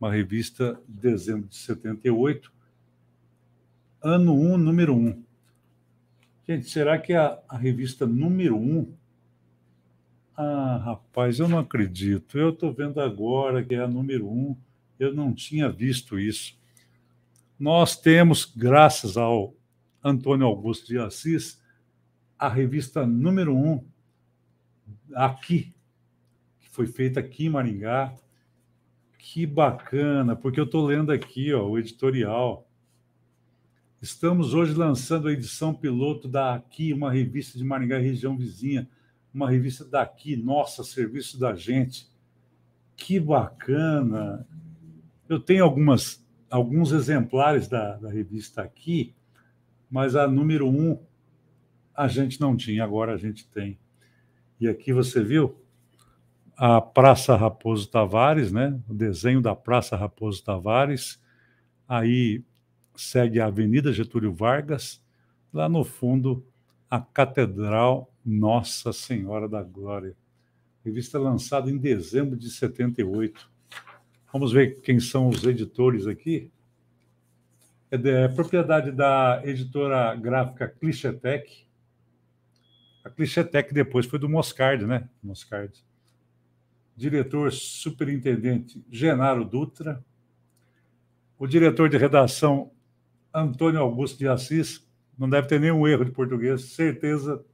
Uma revista dezembro de 78. Ano 1, número 1. Gente, será que é a, a revista número 1? Ah, rapaz, eu não acredito. Eu estou vendo agora que é a número 1. Eu não tinha visto isso. Nós temos, graças ao Antônio Augusto de Assis, a revista número 1 aqui foi feita aqui em Maringá. Que bacana, porque eu estou lendo aqui ó, o editorial. Estamos hoje lançando a edição piloto da Aqui, uma revista de Maringá região vizinha, uma revista daqui, nossa, serviço da gente. Que bacana! Eu tenho algumas, alguns exemplares da, da revista aqui, mas a número um a gente não tinha, agora a gente tem. E aqui você viu, a Praça Raposo Tavares, né? o desenho da Praça Raposo Tavares. Aí segue a Avenida Getúlio Vargas, lá no fundo, a Catedral Nossa Senhora da Glória. Revista lançada em dezembro de 78. Vamos ver quem são os editores aqui. É, de, é propriedade da editora gráfica Clichetec. A Clichetec depois foi do Moscard, né? Moscard diretor superintendente Genaro Dutra, o diretor de redação Antônio Augusto de Assis, não deve ter nenhum erro de português, certeza.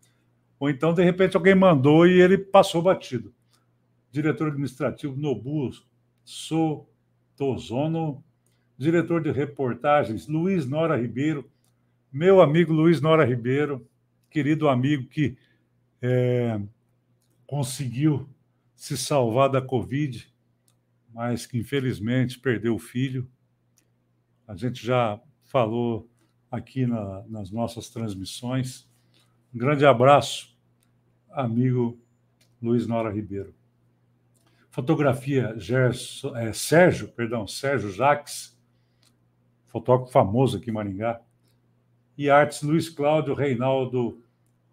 Ou então, de repente, alguém mandou e ele passou batido. Diretor administrativo Nobu Sotozono, diretor de reportagens Luiz Nora Ribeiro, meu amigo Luiz Nora Ribeiro, querido amigo que é, conseguiu se salvar da Covid, mas que infelizmente perdeu o filho. A gente já falou aqui na, nas nossas transmissões. Um grande abraço, amigo Luiz Nora Ribeiro. Fotografia é, Sérgio, perdão, Sérgio Jaques, fotógrafo famoso aqui em Maringá. E artes Luiz Cláudio Reinaldo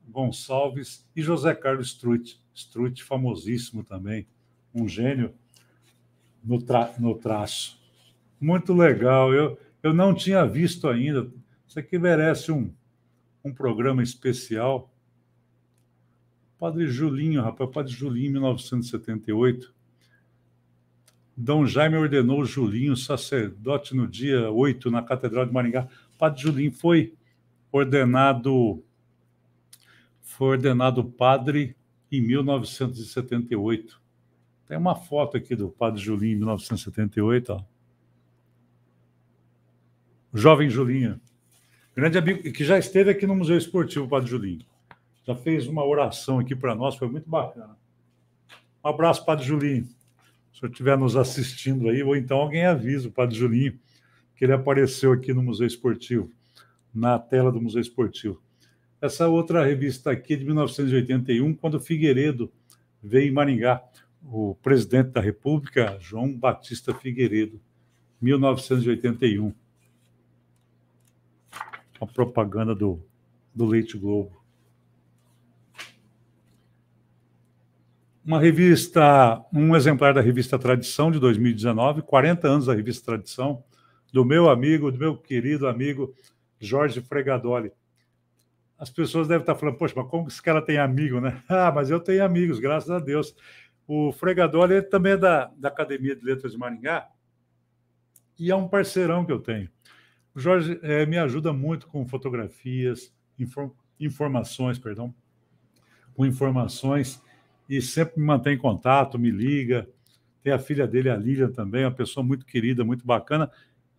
Gonçalves e José Carlos Truit. Strutt, famosíssimo também, um gênio no, tra no traço. Muito legal, eu, eu não tinha visto ainda. Isso aqui merece um, um programa especial. Padre Julinho, rapaz, Padre Julinho, 1978. Dom Jaime ordenou Julinho sacerdote no dia 8 na Catedral de Maringá. Padre Julinho foi ordenado foi ordenado padre em 1978. Tem uma foto aqui do padre Julinho em 1978, ó. jovem Julinho, grande amigo que já esteve aqui no Museu Esportivo, padre Julinho. Já fez uma oração aqui para nós, foi muito bacana. Um abraço, padre Julinho. Se eu estiver nos assistindo aí, ou então alguém avisa o padre Julinho que ele apareceu aqui no Museu Esportivo, na tela do Museu Esportivo. Essa outra revista aqui é de 1981, quando Figueiredo veio em Maringá, o presidente da República, João Batista Figueiredo, 1981. Uma propaganda do, do Leite Globo. Uma revista, um exemplar da revista Tradição de 2019, 40 anos da revista Tradição, do meu amigo, do meu querido amigo Jorge Fregadoli as pessoas devem estar falando, poxa, mas como que esse cara tem amigo, né? [laughs] Ah, mas eu tenho amigos, graças a Deus. O Fregador, ele também é da, da Academia de Letras de Maringá e é um parceirão que eu tenho. O Jorge é, me ajuda muito com fotografias, inform, informações, perdão, com informações e sempre me mantém em contato, me liga. Tem a filha dele, a Lilian, também, uma pessoa muito querida, muito bacana.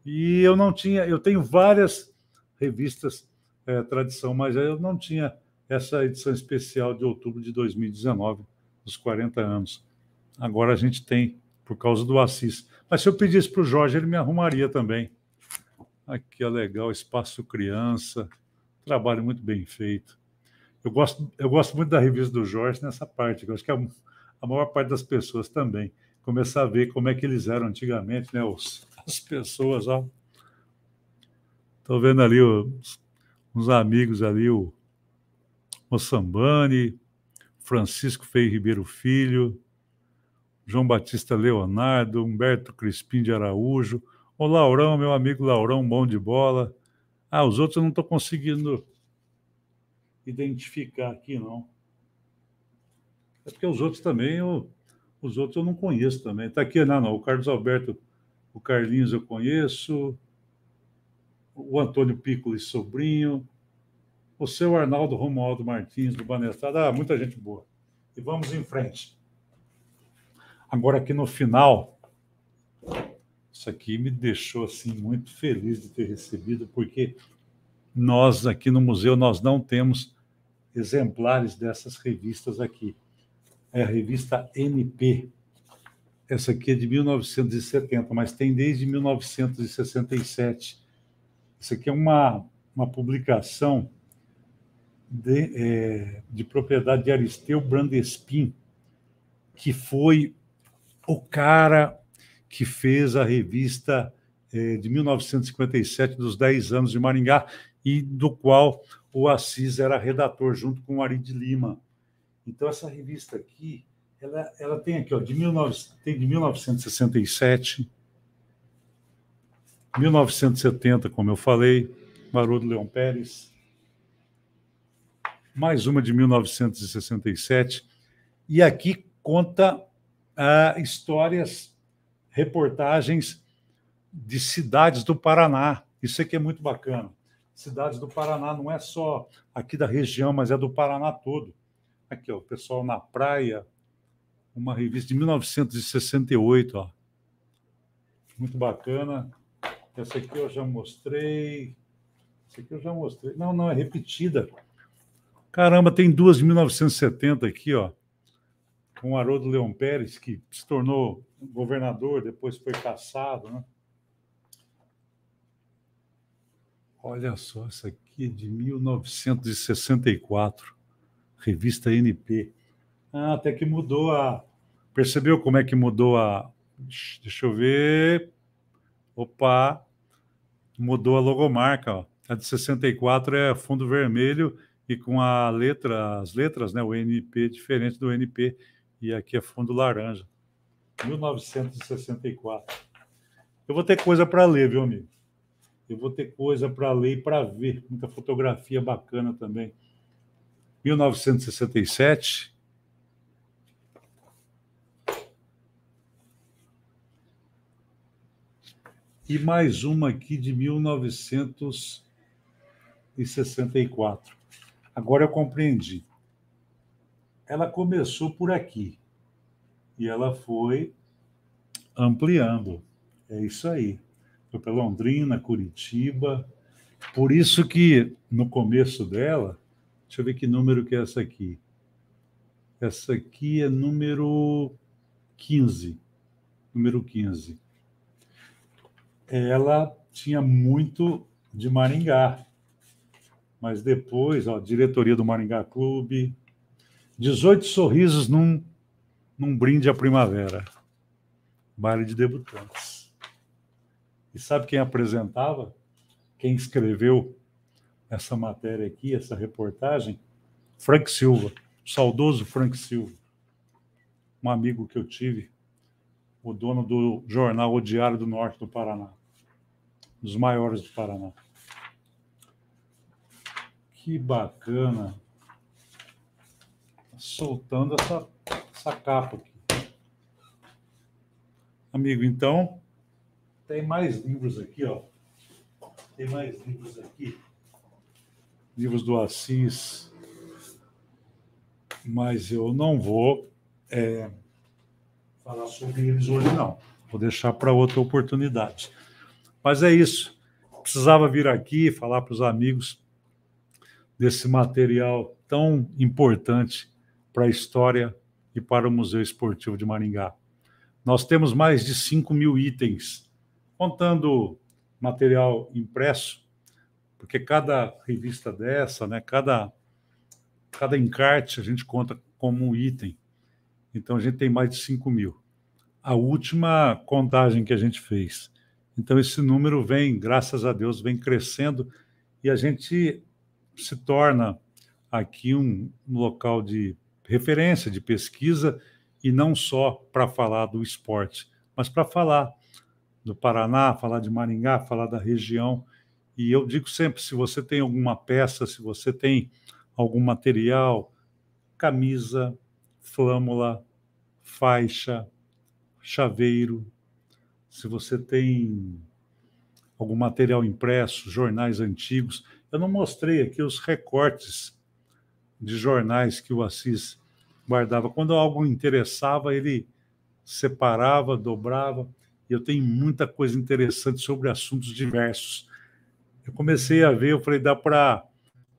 E eu não tinha, eu tenho várias revistas é, tradição, mas eu não tinha essa edição especial de outubro de 2019, dos 40 anos. Agora a gente tem, por causa do Assis. Mas se eu pedisse para o Jorge, ele me arrumaria também. Aqui é legal, Espaço Criança, trabalho muito bem feito. Eu gosto, eu gosto muito da revista do Jorge nessa parte, eu acho que é a, a maior parte das pessoas também. Começar a ver como é que eles eram antigamente, né? Os, as pessoas, ó. Estou vendo ali os uns amigos ali, o Moçambani, Francisco Feio Ribeiro Filho, João Batista Leonardo, Humberto Crispim de Araújo, o Laurão, meu amigo Laurão, bom de bola. Ah, os outros eu não estou conseguindo identificar aqui, não. É porque os outros também, eu, os outros eu não conheço também. Está aqui, não, né, não, o Carlos Alberto, o Carlinhos eu conheço, o Antônio Piccoli Sobrinho, o seu Arnaldo Romualdo Martins, do Banestado. Ah, muita gente boa. E vamos em frente. Agora, aqui no final, isso aqui me deixou assim muito feliz de ter recebido, porque nós aqui no museu nós não temos exemplares dessas revistas aqui. É a revista NP. Essa aqui é de 1970, mas tem desde 1967 isso aqui é uma, uma publicação de, é, de propriedade de Aristeu Brandespin, que foi o cara que fez a revista é, de 1957, dos 10 anos de Maringá, e do qual o Assis era redator, junto com o Ari de Lima. Então, essa revista aqui, ela, ela tem aqui, ó, de 19, tem de 1967 1970, como eu falei, Haroldo Leão Pérez. Mais uma de 1967. E aqui conta ah, histórias, reportagens de cidades do Paraná. Isso aqui é muito bacana. Cidades do Paraná não é só aqui da região, mas é do Paraná todo. Aqui, ó, o pessoal na praia, uma revista de 1968, ó. Muito bacana. Essa aqui eu já mostrei. Essa aqui eu já mostrei. Não, não, é repetida. Caramba, tem duas de 1970 aqui, ó. Com o Haroldo Leão Pérez, que se tornou governador, depois foi caçado, né? Olha só, essa aqui é de 1964, revista NP. Ah, até que mudou a. Percebeu como é que mudou a. Deixa eu ver. Opa! mudou a logomarca, ó. A de 64 é fundo vermelho e com a letra, as letras, né? O NP diferente do NP. E aqui é fundo laranja. 1964. Eu vou ter coisa para ler, viu, amigo? Eu vou ter coisa para ler e para ver. Muita fotografia bacana também. 1967, e mais uma aqui de 1964. Agora eu compreendi. Ela começou por aqui e ela foi ampliando. É isso aí. Foi para Londrina, Curitiba. Por isso que no começo dela, deixa eu ver que número que é essa aqui. Essa aqui é número 15. Número 15 ela tinha muito de Maringá. Mas depois, ó, diretoria do Maringá Clube, 18 sorrisos num, num brinde à primavera. Baile de debutantes. E sabe quem apresentava? Quem escreveu essa matéria aqui, essa reportagem? Frank Silva, o saudoso Frank Silva. Um amigo que eu tive, o dono do jornal O Diário do Norte do Paraná dos maiores do Paraná. Que bacana. Tá soltando essa, essa capa aqui. Amigo, então, tem mais livros aqui, ó. Tem mais livros aqui. Livros do Assis. Mas eu não vou é, falar sobre eles hoje, não. Vou deixar para outra oportunidade. Mas é isso. Precisava vir aqui falar para os amigos desse material tão importante para a história e para o Museu Esportivo de Maringá. Nós temos mais de 5 mil itens, contando material impresso, porque cada revista dessa, né, cada, cada encarte a gente conta como um item. Então a gente tem mais de 5 mil. A última contagem que a gente fez então, esse número vem, graças a Deus, vem crescendo e a gente se torna aqui um local de referência, de pesquisa, e não só para falar do esporte, mas para falar do Paraná, falar de Maringá, falar da região. E eu digo sempre: se você tem alguma peça, se você tem algum material, camisa, flâmula, faixa, chaveiro, se você tem algum material impresso, jornais antigos. Eu não mostrei aqui os recortes de jornais que o Assis guardava. Quando algo interessava, ele separava, dobrava. E eu tenho muita coisa interessante sobre assuntos diversos. Eu comecei a ver, eu falei, dá para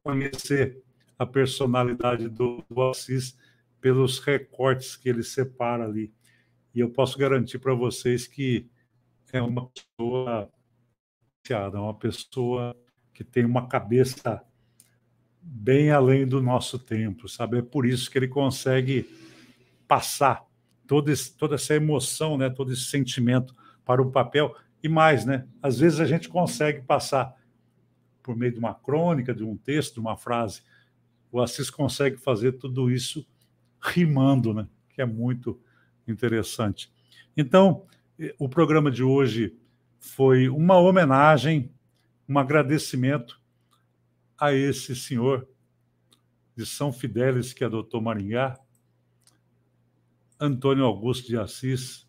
conhecer a personalidade do, do Assis pelos recortes que ele separa ali. E eu posso garantir para vocês que é uma pessoa é uma pessoa que tem uma cabeça bem além do nosso tempo, sabe? É por isso que ele consegue passar todo esse, toda essa emoção, né? Todo esse sentimento para o papel e mais, né? Às vezes a gente consegue passar por meio de uma crônica, de um texto, de uma frase. O Assis consegue fazer tudo isso rimando, né? Que é muito interessante. Então, o programa de hoje foi uma homenagem, um agradecimento a esse senhor de São Fidélis que adotou é Maringá, Antônio Augusto de Assis.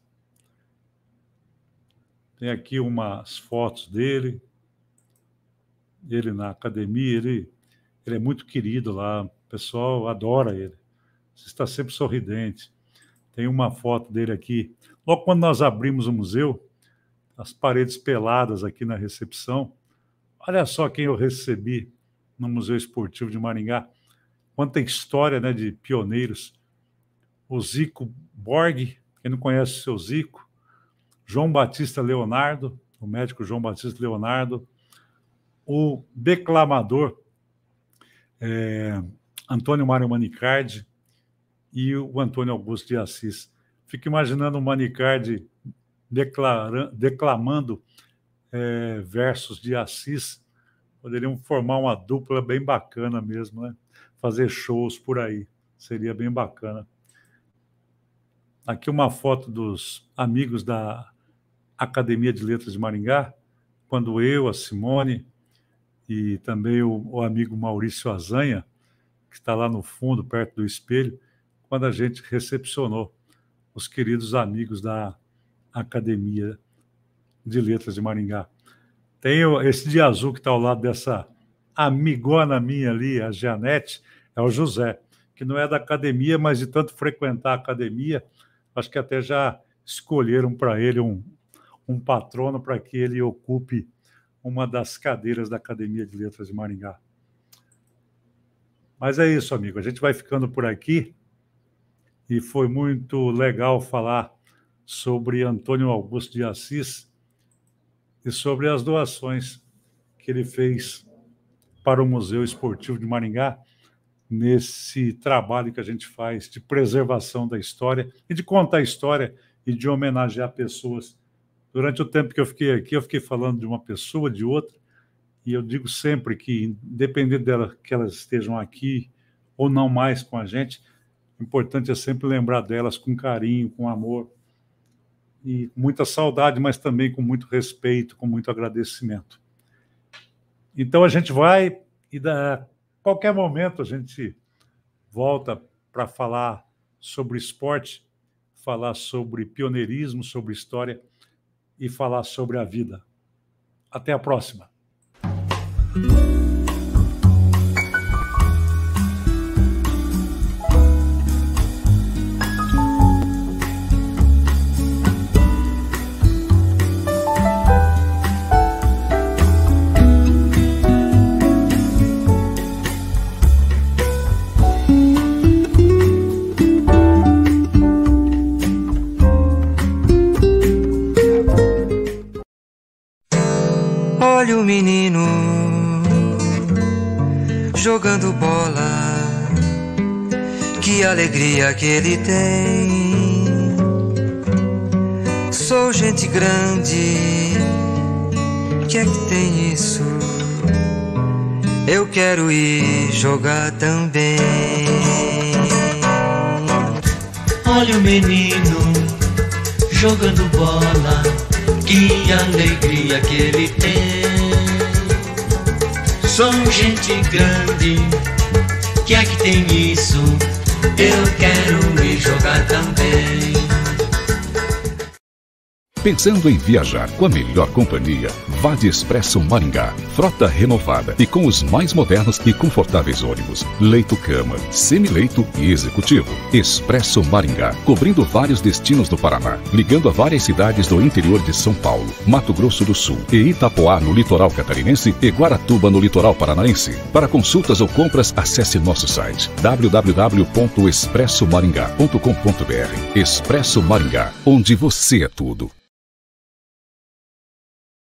Tem aqui umas fotos dele, ele na academia, ele, ele é muito querido lá, o pessoal adora ele. está sempre sorridente. Tem uma foto dele aqui Logo quando nós abrimos o museu, as paredes peladas aqui na recepção, olha só quem eu recebi no Museu Esportivo de Maringá. Quanta história né, de pioneiros. O Zico Borg, quem não conhece o seu Zico, João Batista Leonardo, o médico João Batista Leonardo, o declamador é, Antônio Mário Manicardi e o Antônio Augusto de Assis. Fico imaginando o Manicardi declamando é, versos de Assis. Poderiam formar uma dupla bem bacana mesmo, né? Fazer shows por aí. Seria bem bacana. Aqui uma foto dos amigos da Academia de Letras de Maringá, quando eu, a Simone e também o, o amigo Maurício Azanha, que está lá no fundo, perto do espelho, quando a gente recepcionou os queridos amigos da Academia de Letras de Maringá. Tenho esse de azul que está ao lado dessa amigona minha ali, a Janete, é o José, que não é da academia, mas de tanto frequentar a academia, acho que até já escolheram para ele um, um patrono para que ele ocupe uma das cadeiras da Academia de Letras de Maringá. Mas é isso, amigo. A gente vai ficando por aqui e foi muito legal falar sobre Antônio Augusto de Assis e sobre as doações que ele fez para o Museu Esportivo de Maringá nesse trabalho que a gente faz de preservação da história e de contar a história e de homenagear pessoas. Durante o tempo que eu fiquei aqui, eu fiquei falando de uma pessoa, de outra, e eu digo sempre que, independente dela que elas estejam aqui ou não mais com a gente, o importante é sempre lembrar delas com carinho, com amor e muita saudade, mas também com muito respeito, com muito agradecimento. Então a gente vai e da qualquer momento a gente volta para falar sobre esporte, falar sobre pioneirismo, sobre história e falar sobre a vida. Até a próxima. menino jogando bola. Que alegria que ele tem. Sou gente grande, que é que tem isso? Eu quero ir jogar também. Olha o menino jogando bola, que alegria que ele tem. Somos gente grande, que é que tem isso? Eu quero me jogar também. Pensando em viajar com a melhor companhia, vá de Expresso Maringá. Frota renovada e com os mais modernos e confortáveis ônibus, leito-cama, semileito e executivo. Expresso Maringá, cobrindo vários destinos do Paraná, ligando a várias cidades do interior de São Paulo, Mato Grosso do Sul e Itapoá no litoral catarinense e Guaratuba no litoral paranaense. Para consultas ou compras, acesse nosso site www.expressomaringá.com.br. Expresso Maringá, onde você é tudo.